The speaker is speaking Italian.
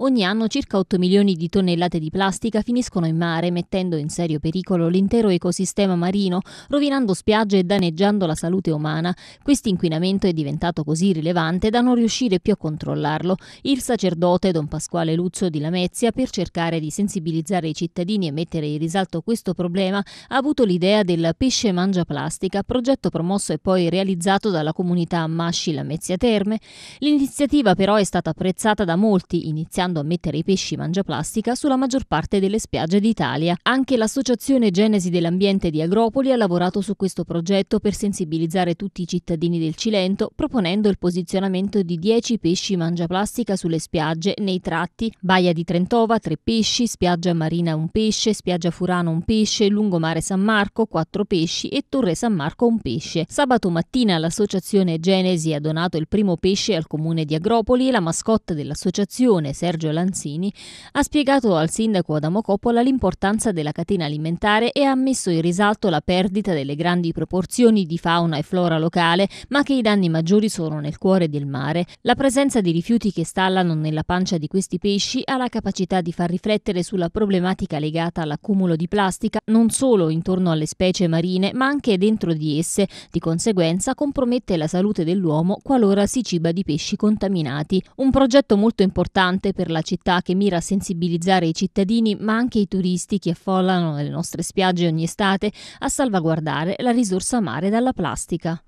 Ogni anno circa 8 milioni di tonnellate di plastica finiscono in mare, mettendo in serio pericolo l'intero ecosistema marino, rovinando spiagge e danneggiando la salute umana. Questo inquinamento è diventato così rilevante da non riuscire più a controllarlo. Il sacerdote Don Pasquale Luzzo di Lamezia, per cercare di sensibilizzare i cittadini e mettere in risalto questo problema, ha avuto l'idea del pesce mangia plastica, progetto promosso e poi realizzato dalla comunità Masci Lamezia Terme. L'iniziativa però è stata apprezzata da molti, iniziando andando a mettere i pesci mangiaplastica sulla maggior parte delle spiagge d'Italia. Anche l'associazione Genesi dell'Ambiente di Agropoli ha lavorato su questo progetto per sensibilizzare tutti i cittadini del Cilento, proponendo il posizionamento di 10 pesci mangiaplastica sulle spiagge nei tratti Baia di Trentova 3 pesci, Spiaggia Marina 1 pesce, Spiaggia Furano 1 pesce, Lungomare San Marco 4 pesci e Torre San Marco 1 pesce. Sabato mattina l'associazione Genesi ha donato il primo pesce al comune di Agropoli e la mascotte dell'associazione Sergio Sergio Lanzini, ha spiegato al sindaco Adamo Coppola l'importanza della catena alimentare e ha messo in risalto la perdita delle grandi proporzioni di fauna e flora locale, ma che i danni maggiori sono nel cuore del mare. La presenza di rifiuti che stallano nella pancia di questi pesci ha la capacità di far riflettere sulla problematica legata all'accumulo di plastica non solo intorno alle specie marine, ma anche dentro di esse. Di conseguenza compromette la salute dell'uomo qualora si ciba di pesci contaminati. Un progetto molto importante per per la città che mira a sensibilizzare i cittadini ma anche i turisti che affollano le nostre spiagge ogni estate a salvaguardare la risorsa mare dalla plastica.